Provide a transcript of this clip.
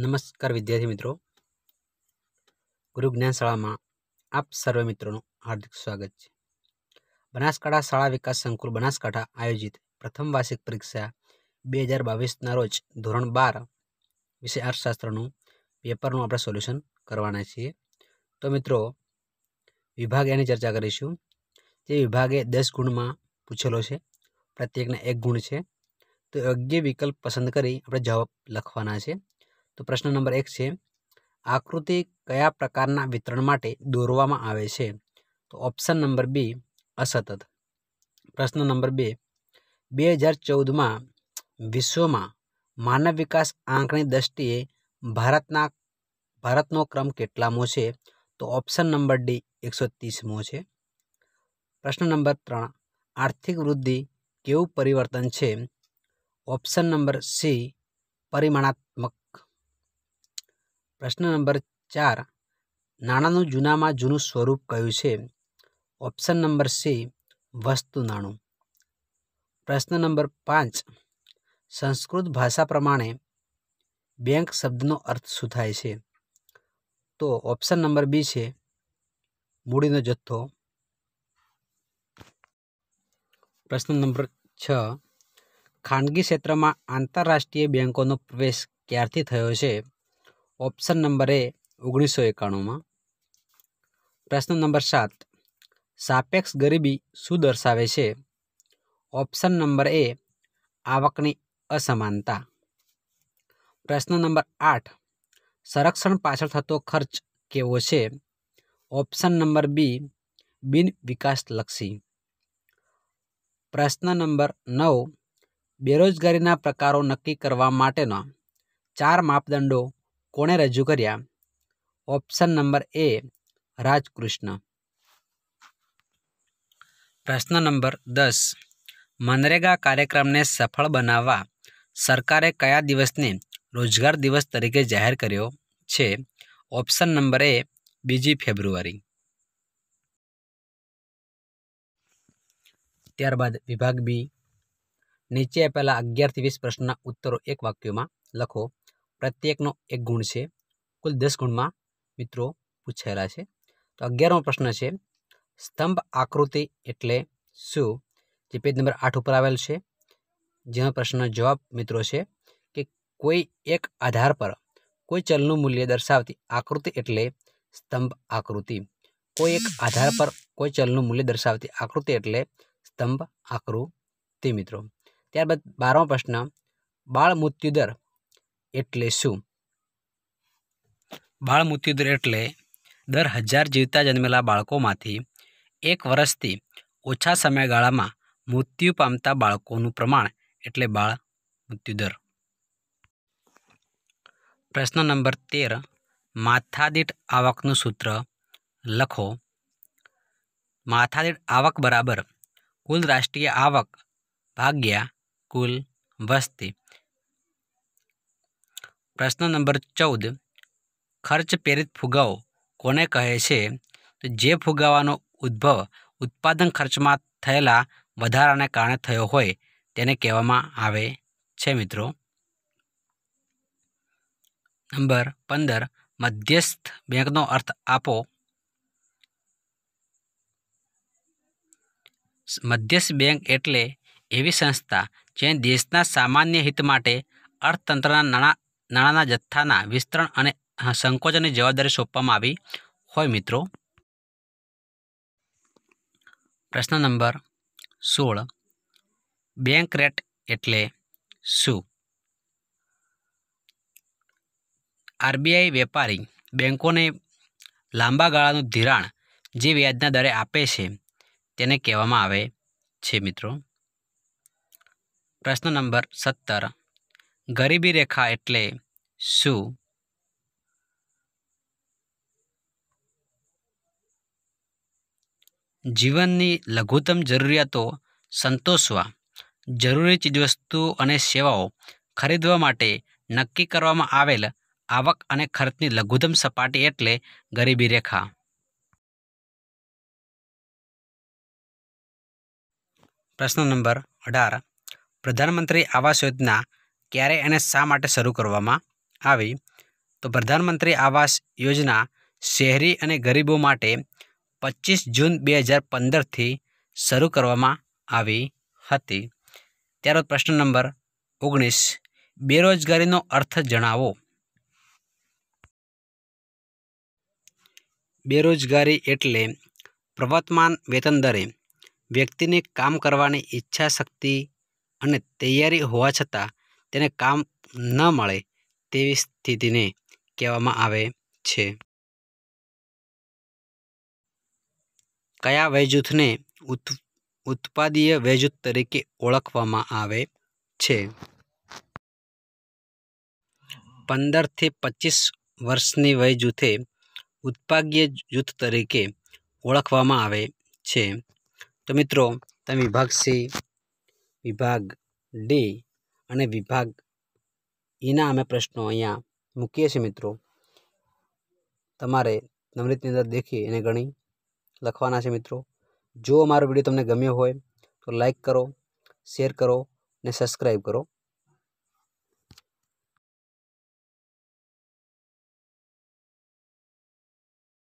નમસ્કાર વિદ્યાર્થી મિત્રો ગુરુ જ્ઞાન શાળામાં આપ સર્વે મિત્રોનું હાર્દિક સ્વાગત છે બનાસકાંઠા શાળા વિકાસ સંકુલ બનાસકાંઠા આયોજિત પ્રથમ વાર્ષિક પરીક્ષા બે હજાર બાવીસના રોજ ધોરણ બાર વિષય અર્થશાસ્ત્રનું પેપરનું આપણે સોલ્યુશન કરવાના છીએ તો મિત્રો વિભાગ એની ચર્ચા કરીશું જે વિભાગે દસ ગુણમાં પૂછેલો છે પ્રત્યેકના એક ગુણ છે તો યોગ્ય વિકલ્પ પસંદ કરી આપણે જવાબ લખવાના છે તો પ્રશ્ન નંબર એક છે આકૃતિ કયા પ્રકારના વિતરણ માટે દોરવામાં આવે છે તો ઓપ્શન નંબર બી અસતત પ્રશ્ન નંબર બે બે હજાર ચૌદમાં વિશ્વમાં માનવ વિકાસ આંકની દ્રષ્ટિએ ભારતના ભારતનો ક્રમ કેટલામો છે તો ઓપ્શન નંબર ડી એકસો ત્રીસમો છે પ્રશ્ન નંબર ત્રણ આર્થિક વૃદ્ધિ કેવું પરિવર્તન છે ઓપ્શન નંબર સી પરિમાણાત્મક પ્રશ્ન નંબર ચાર નાણાંનું જૂનામાં જૂનું સ્વરૂપ કયું છે ઓપ્શન નંબર સી વસ્તુ નાણું પ્રશ્ન નંબર પાંચ સંસ્કૃત ભાષા પ્રમાણે બેંક શબ્દનો અર્થ શું થાય છે તો ઓપ્શન નંબર બી છે મૂડીનો જથ્થો પ્રશ્ન નંબર છ ખાનગી ક્ષેત્રમાં આંતરરાષ્ટ્રીય બેંકોનો પ્રવેશ ક્યારથી થયો છે ઓપ્શન નંબર એ ઓગણીસો એકાણુંમાં પ્રશ્ન નંબર સાત સાપેક્ષ ગરીબી શું દર્શાવે છે ઓપ્શન નંબર એ આવકની અસમાનતા પ્રશ્ન નંબર આઠ સંરક્ષણ પાછળ થતો ખર્ચ કેવો છે ઓપ્શન નંબર બી બિન વિકાસલક્ષી પ્રશ્ન નંબર નવ બેરોજગારીના પ્રકારો નક્કી કરવા માટેના ચાર માપદંડો કોણે રજૂ કર્યા ઓપ્શન નંબર એ રાજકૃષ્ણ પ્રશ્ન નંબર દસ મનરેગા કાર્યક્રમને સફળ બનાવવા સરકારે કયા દિવસને રોજગાર દિવસ તરીકે જાહેર કર્યો છે ઓપ્શન નંબર એ બીજી ફેબ્રુઆરી ત્યારબાદ વિભાગ બી નીચે આપેલા અગિયારથી વીસ પ્રશ્નના ઉત્તરો એક વાક્યમાં લખો પ્રત્યેકનો એક ગુણ છે કુલ દસ ગુણમાં મિત્રો પૂછાયેલા છે તો અગિયારમો પ્રશ્ન છે સ્તંભ આકૃતિ એટલે શું જે પેજ નંબર આઠ ઉપર આવેલ છે જેનો પ્રશ્નનો જવાબ મિત્રો છે કે કોઈ એક આધાર પર કોઈ ચલનું મૂલ્ય દર્શાવતી આકૃતિ એટલે સ્તંભ આકૃતિ કોઈ એક આધાર પર કોઈ ચલનું મૂલ્ય દર્શાવતી આકૃતિ એટલે સ્તંભ આકૃતિ મિત્રો ત્યારબાદ બારમો પ્રશ્ન બાળ મૃત્યુદર એટલે શું બાળ મૃત્યુદર એટલે દર હજાર જીવતા જન્મેલા બાળકોમાંથી એક વર્ષથી ઓછા સમયગાળામાં મૃત્યુ પામતા બાળકોનું પ્રમાણ એટલે બાળ મૃત્યુદર પ્રશ્ન નંબર તેર માથાદીઠ આવકનું સૂત્ર લખો માથાદીઠ આવક બરાબર કુલ રાષ્ટ્રીય આવક ભાગ્યા કુલ વસ્તી પ્રશ્ન નંબર ચૌદ ખર્ચ પ્રેરિત ફુગાવો કોને કહે છે તો જે ફુગાવાનો ઉદ્ભવ ઉત્પાદન ખર્ચમાં થયેલા વધારાને કારણે થયો હોય તેને કહેવામાં આવે છે મિત્રો નંબર પંદર મધ્યસ્થ બેંકનો અર્થ આપો મધ્યસ્થ બેંક એટલે એવી સંસ્થા જે દેશના સામાન્ય હિત માટે અર્થતંત્રના નાણાં નાણાંના જથ્થાના વિસ્તરણ અને સંકોચનની જવાબદારી સોંપવામાં આવી હોય મિત્રો પ્રશ્ન નંબર સોળ બેંક રેટ એટલે શું આરબીઆઈ વેપારી બેંકોને લાંબા ગાળાનું ધિરાણ જે વ્યાજના દરે આપે છે તેને કહેવામાં આવે છે મિત્રો પ્રશ્ન નંબર સત્તર ગરીબી રેખા એટલે શું જીવનની લઘુત્તમ જરૂરિયાતો સંતોષવા જરૂરી ચીજવસ્તુઓ અને સેવાઓ ખરીદવા માટે નક્કી કરવામાં આવેલ આવક અને ખર્ચની લઘુત્તમ સપાટી એટલે ગરીબી રેખા પ્રશ્ન નંબર અઢાર પ્રધાનમંત્રી આવાસ યોજના ક્યારે અને શા માટે શરૂ કરવામાં આવી તો પ્રધાનમંત્રી આવાસ યોજના શહેરી અને ગરીબો માટે પચીસ જૂન બે હજાર પંદરથી શરૂ કરવામાં આવી હતી ત્યારબાદ પ્રશ્ન નંબર ઓગણીસ બેરોજગારીનો અર્થ જણાવો બેરોજગારી એટલે પ્રવર્તમાન વેતન દરે વ્યક્તિને કામ કરવાની ઈચ્છા શક્તિ અને તૈયારી હોવા છતાં તેને કામ ન મળે તેવી સ્થિતિને કહેવામાં આવે છે કયા વયજૂથને ઉત્પાદીય વયજૂથ તરીકે ઓળખવામાં આવે છે પંદરથી પચીસ વર્ષની વય જૂથે ઉત્પાગ્ય જૂથ તરીકે ઓળખવામાં આવે છે તો મિત્રો તમે વિભાગ સી વિભાગ ડી અને વિભાગ એના અમે પ્રશ્નો અહીંયા મૂકીએ છીએ મિત્રો તમારે નવરીતની અંદર દેખી એને ગણી લખવાના છે મિત્રો જો અમારો વિડીયો તમને ગમ્યો હોય તો લાઈક કરો શેર કરો ને સબસ્ક્રાઈબ કરો